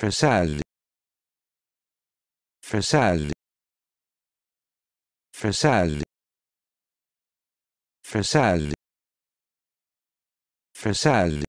facade facade facade facade facade